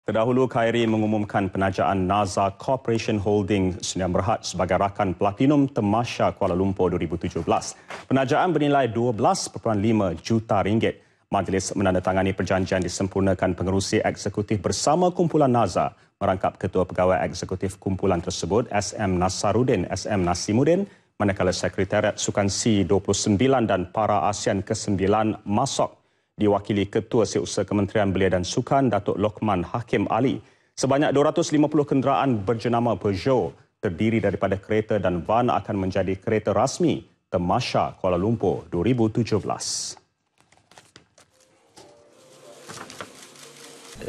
Terdahulu, Khairi mengumumkan penajaan Naza Corporation Holding Sdn Berhad sebagai rakan platinum Temasha Kuala Lumpur 2017. Penajaan bernilai 12.5 juta ringgit. Majlis menandatangani perjanjian disempurnakan pengerusi eksekutif bersama kumpulan Naza, merangkap Ketua Pegawai Eksekutif Kumpulan tersebut SM Nasarudin SM Nasimudin manakala Sekretariat Sukansi 29 dan Para ASEAN ke-9 masuk diwakili Ketua Seusaha Kementerian Belia dan Sukan Datuk Lokman Hakim Ali. Sebanyak 250 kenderaan berjenama Peugeot terdiri daripada kereta dan van akan menjadi kereta rasmi Temasha Kuala Lumpur 2017.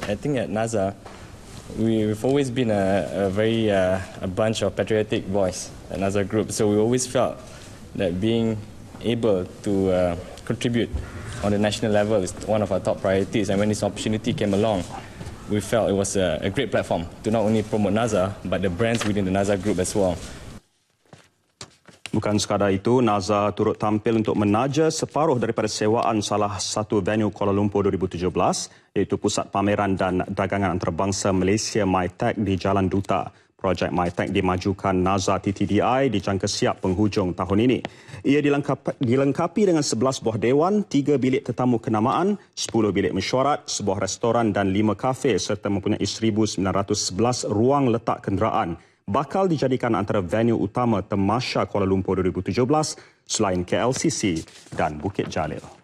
I think at NASA, we've always been a, a very uh, a bunch of patriotic boys at NASA Group. So we always felt that being able to uh, contribute on the national level is one of our top priorities. And when this opportunity came along, we felt it was a, a great platform to not only promote NASA, but the brands within the NASA group as well. Bukan sekadar itu, NASA turut tampil untuk menaja separuh daripada sewaan salah satu venue Kuala Lumpur 2017, iaitu Pusat Pameran dan Dagangan Antarabangsa Malaysia MyTech di Jalan Duta projek MyTech dimajukan NASA TTDI dijangka siap penghujung tahun ini. Ia dilengkapi dengan 11 buah dewan, 3 bilik tetamu kenamaan, 10 bilik mesyuarat, sebuah restoran dan 5 kafe serta mempunyai 1,911 ruang letak kenderaan. Bakal dijadikan antara venue utama Temasha Kuala Lumpur 2017 selain KLCC dan Bukit Jalil.